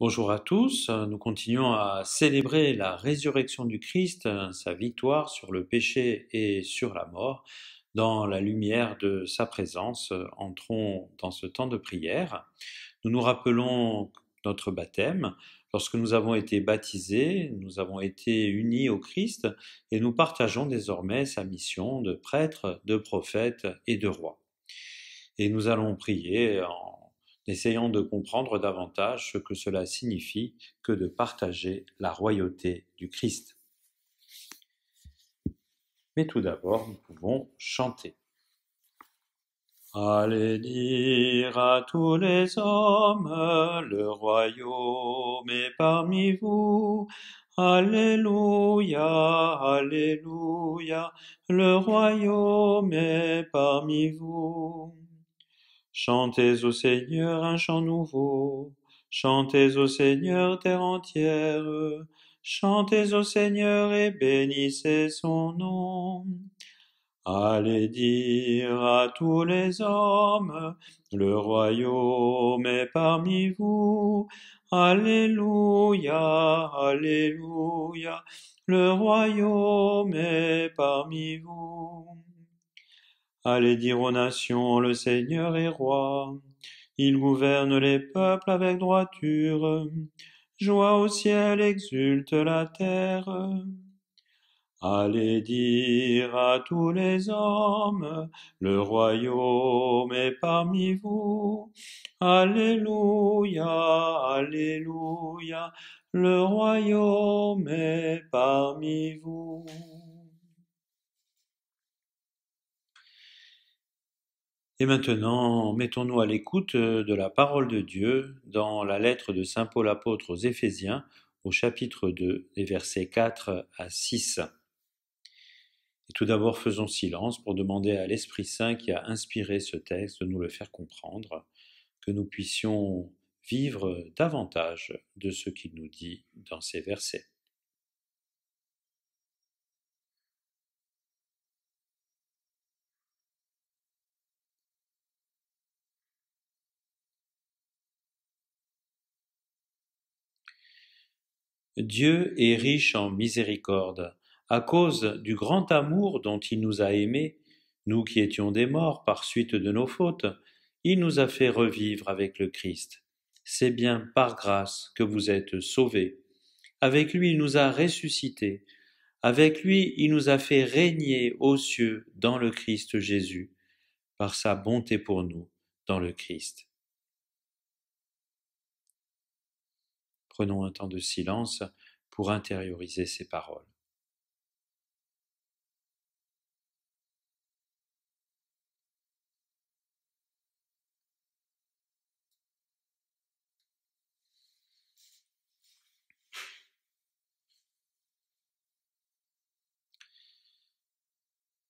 Bonjour à tous, nous continuons à célébrer la résurrection du Christ, sa victoire sur le péché et sur la mort. Dans la lumière de sa présence, entrons dans ce temps de prière. Nous nous rappelons notre baptême. Lorsque nous avons été baptisés, nous avons été unis au Christ et nous partageons désormais sa mission de prêtre, de prophète et de roi. Et nous allons prier en essayant de comprendre davantage ce que cela signifie que de partager la royauté du Christ. Mais tout d'abord, nous pouvons chanter. Allez dire à tous les hommes, le royaume est parmi vous. Alléluia, Alléluia, le royaume est parmi vous. Chantez au Seigneur un chant nouveau, chantez au Seigneur terre entière, chantez au Seigneur et bénissez son nom. Allez dire à tous les hommes, le royaume est parmi vous. Alléluia, Alléluia, le royaume est parmi vous. Allez dire aux nations, le Seigneur est roi. Il gouverne les peuples avec droiture. Joie au ciel, exulte la terre. Allez dire à tous les hommes, le royaume est parmi vous. Alléluia, Alléluia, le royaume est parmi vous. Et maintenant, mettons-nous à l'écoute euh, de la parole de Dieu dans la lettre de Saint Paul apôtre aux Éphésiens au chapitre 2, les versets 4 à 6. Et tout d'abord, faisons silence pour demander à l'Esprit Saint qui a inspiré ce texte de nous le faire comprendre, que nous puissions vivre davantage de ce qu'il nous dit dans ces versets. Dieu est riche en miséricorde, à cause du grand amour dont il nous a aimés, nous qui étions des morts par suite de nos fautes, il nous a fait revivre avec le Christ. C'est bien par grâce que vous êtes sauvés. Avec lui, il nous a ressuscités. Avec lui, il nous a fait régner aux cieux dans le Christ Jésus, par sa bonté pour nous dans le Christ. prenons un temps de silence pour intérioriser ces paroles.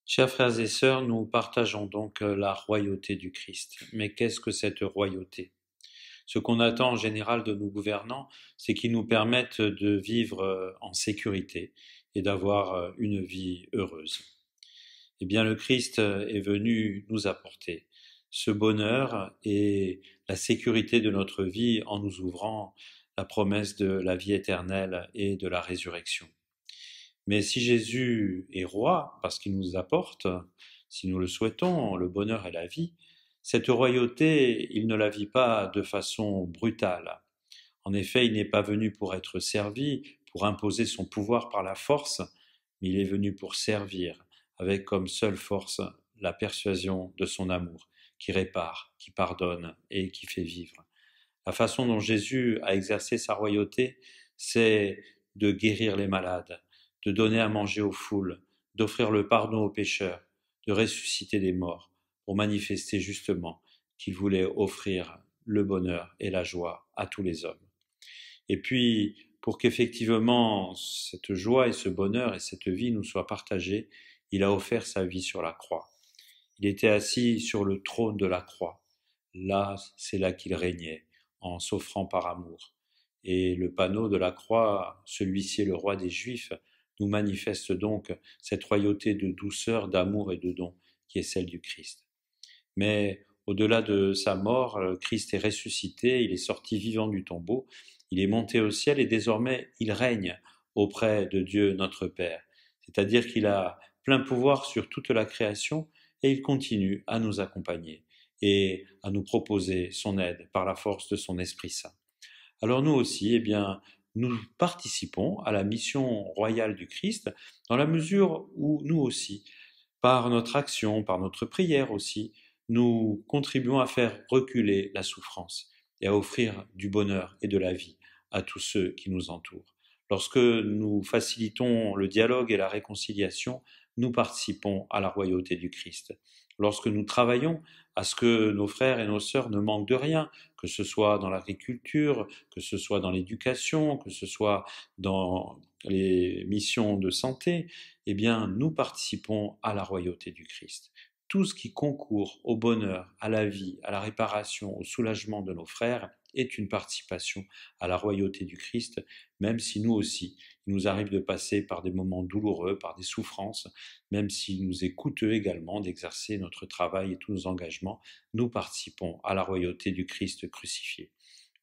Chers frères et sœurs, nous partageons donc euh, la royauté du Christ. Mais qu'est-ce que cette royauté ce qu'on attend en général de nos gouvernants, c'est qu'ils nous permettent de vivre euh, en sécurité et d'avoir euh, une vie heureuse. Eh bien, le Christ euh, est venu nous apporter ce bonheur et la sécurité de notre vie en nous ouvrant la promesse de la vie éternelle et de la résurrection. Mais si Jésus est roi parce qu'il nous apporte, si nous le souhaitons, le bonheur et la vie, cette royauté, il ne la vit pas de façon brutale. En effet, il n'est pas venu pour être servi, pour imposer son pouvoir par la force, mais il est venu pour servir, avec comme seule force la persuasion de son amour, qui répare, qui pardonne et qui fait vivre. La façon dont Jésus a exercé sa royauté, c'est de guérir les malades, de donner à manger aux foules, d'offrir le pardon aux pécheurs, de ressusciter les morts pour manifester justement qu'il voulait offrir le bonheur et la joie à tous les hommes. Et puis, pour qu'effectivement cette joie et ce bonheur et cette vie nous soient partagés, il a offert sa vie sur la croix. Il était assis sur le trône de la croix. Là, c'est là qu'il régnait, en s'offrant par amour. Et le panneau de la croix, celui-ci est le roi des Juifs, nous manifeste donc cette royauté de douceur, d'amour et de don qui est celle du Christ. Mais au-delà de sa mort, euh, Christ est ressuscité, il est sorti vivant du tombeau, il est monté au ciel et désormais il règne auprès de Dieu notre Père. C'est-à-dire qu'il a plein pouvoir sur toute la création et il continue à nous accompagner et à nous proposer son aide par la force de son Esprit Saint. Alors nous aussi, eh bien, nous participons à la mission royale du Christ dans la mesure où nous aussi, par notre action, par notre prière aussi, nous contribuons à faire reculer la souffrance et à offrir du bonheur et de la vie à tous ceux qui nous entourent. Lorsque nous facilitons le dialogue et la réconciliation, nous participons à la royauté du Christ. Lorsque nous travaillons à ce que nos frères et nos sœurs ne manquent de rien, que ce soit dans l'agriculture, que ce soit dans l'éducation, que ce soit dans les missions de santé, eh bien, nous participons à la royauté du Christ tout ce qui concourt au bonheur, à la vie, à la réparation, au soulagement de nos frères est une participation à la royauté du Christ, même si nous aussi, il nous arrive de passer par des moments douloureux, par des souffrances, même s'il nous est coûteux également d'exercer notre travail et tous nos engagements, nous participons à la royauté du Christ crucifié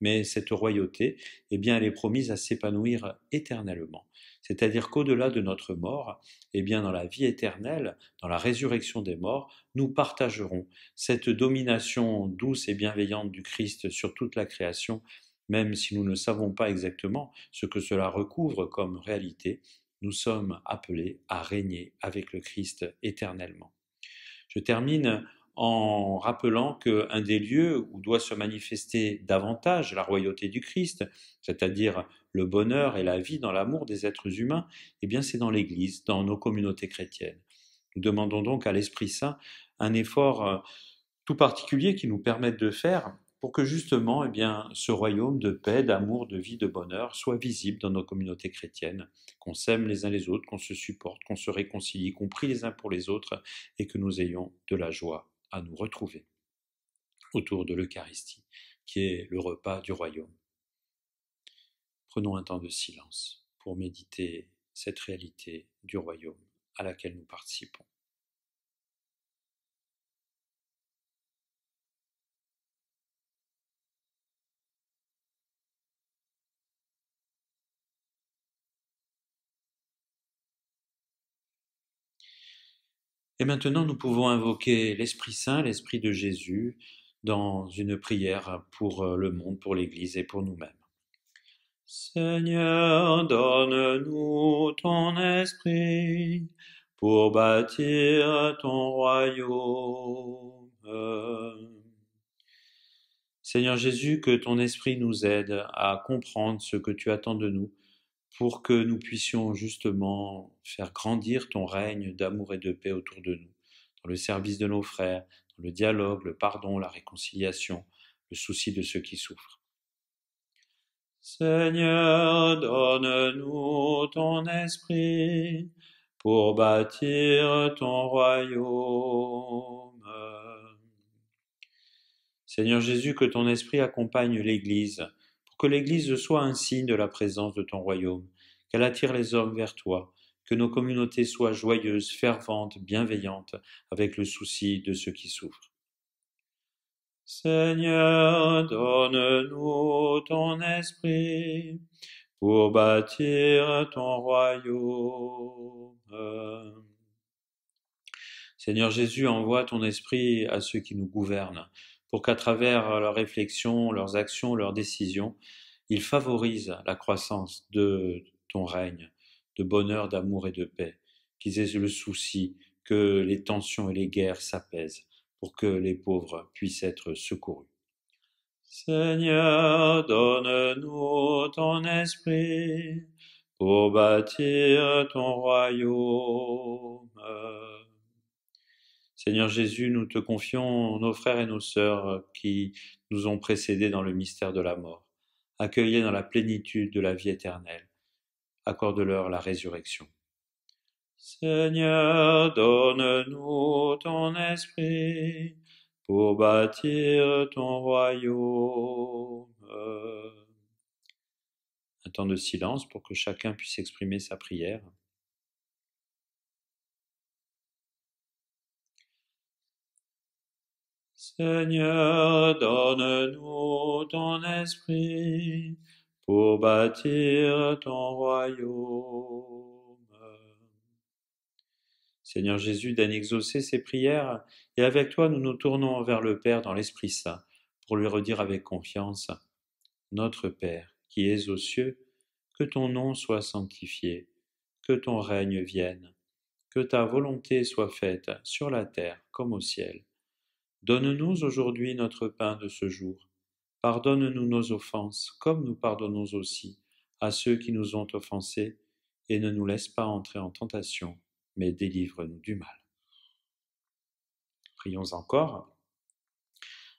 mais cette royauté, eh bien, elle est promise à s'épanouir éternellement. C'est-à-dire qu'au-delà de notre mort, eh bien, dans la vie éternelle, dans la résurrection des morts, nous partagerons cette domination douce et bienveillante du Christ sur toute la création, même si nous ne savons pas exactement ce que cela recouvre comme réalité, nous sommes appelés à régner avec le Christ éternellement. Je termine en rappelant qu'un des lieux où doit se manifester davantage la royauté du Christ, c'est-à-dire le bonheur et la vie dans l'amour des êtres humains, eh bien c'est dans l'Église, dans nos communautés chrétiennes. Nous demandons donc à l'Esprit Saint un effort euh, tout particulier qui nous permette de faire pour que justement eh bien, ce royaume de paix, d'amour, de vie, de bonheur soit visible dans nos communautés chrétiennes, qu'on s'aime les uns les autres, qu'on se supporte, qu'on se réconcilie, qu'on prie les uns pour les autres et que nous ayons de la joie à nous retrouver autour de l'Eucharistie, qui est le repas du royaume. Prenons un temps de silence pour méditer cette réalité du royaume à laquelle nous participons. Et maintenant, nous pouvons invoquer l'Esprit Saint, l'Esprit de Jésus, dans une prière pour euh, le monde, pour l'Église et pour nous-mêmes. Seigneur, donne-nous ton esprit pour bâtir ton royaume. Seigneur Jésus, que ton esprit nous aide à comprendre ce que tu attends de nous pour que nous puissions justement faire grandir ton règne d'amour et de paix autour de nous, dans le service de nos frères, dans le dialogue, le pardon, la réconciliation, le souci de ceux qui souffrent. Seigneur, donne-nous ton esprit pour bâtir ton royaume. Seigneur Jésus, que ton esprit accompagne l'Église que l'Église soit un signe de la présence de ton royaume, qu'elle attire les hommes vers toi, que nos communautés soient joyeuses, ferventes, bienveillantes, avec le souci de ceux qui souffrent. Seigneur, donne-nous ton esprit pour bâtir ton royaume. Seigneur Jésus, envoie ton esprit à ceux qui nous gouvernent, pour qu'à travers euh, leurs réflexions, leurs actions, leurs décisions, ils favorisent la croissance de ton règne, de bonheur, d'amour et de paix, qu'ils aient le souci que les tensions et les guerres s'apaisent pour que les pauvres puissent être secourus. Seigneur, donne-nous ton esprit pour bâtir ton royaume. Seigneur Jésus, nous te confions nos frères et nos sœurs euh, qui nous ont précédés dans le mystère de la mort. Accueillez dans la plénitude de la vie éternelle. Accorde-leur la résurrection. Seigneur, donne-nous ton esprit pour bâtir ton royaume. Un temps de silence pour que chacun puisse exprimer sa prière. Seigneur, donne-nous ton esprit pour bâtir ton royaume. Seigneur Jésus, d'un exaucer ces prières, et avec toi nous nous tournons vers le Père dans l'Esprit Saint, pour lui redire avec confiance, Notre Père, qui es aux cieux, que ton nom soit sanctifié, que ton règne vienne, que ta volonté soit faite sur la terre comme au ciel. Donne-nous aujourd'hui notre pain de ce jour. Pardonne-nous nos offenses, comme nous pardonnons aussi à ceux qui nous ont offensés, et ne nous laisse pas entrer en tentation, mais délivre-nous du mal. Prions encore.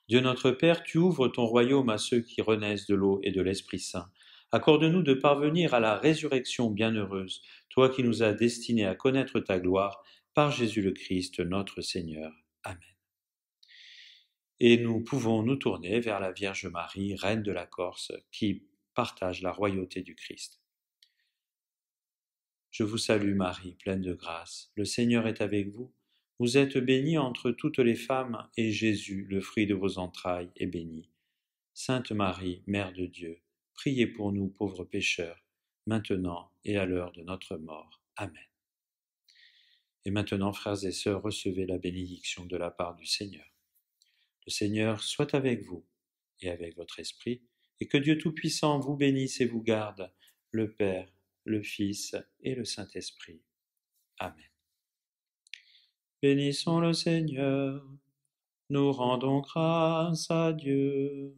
Dieu notre Père, tu ouvres ton royaume à ceux qui renaissent de l'eau et de l'Esprit Saint. Accorde-nous de parvenir à la résurrection bienheureuse, toi qui nous as destinés à connaître ta gloire, par Jésus le Christ notre Seigneur. Amen et nous pouvons nous tourner vers la Vierge Marie, reine de la Corse, qui partage la royauté du Christ. Je vous salue Marie, pleine de grâce, le Seigneur est avec vous, vous êtes bénie entre toutes les femmes, et Jésus, le fruit de vos entrailles, est béni. Sainte Marie, Mère de Dieu, priez pour nous pauvres pécheurs, maintenant et à l'heure de notre mort. Amen. Et maintenant, frères et sœurs, recevez la bénédiction de la part du Seigneur. Le Seigneur soit avec vous et avec votre esprit, et que Dieu Tout-Puissant vous bénisse et vous garde, le Père, le Fils et le Saint-Esprit. Amen. Bénissons le Seigneur, nous rendons grâce à Dieu.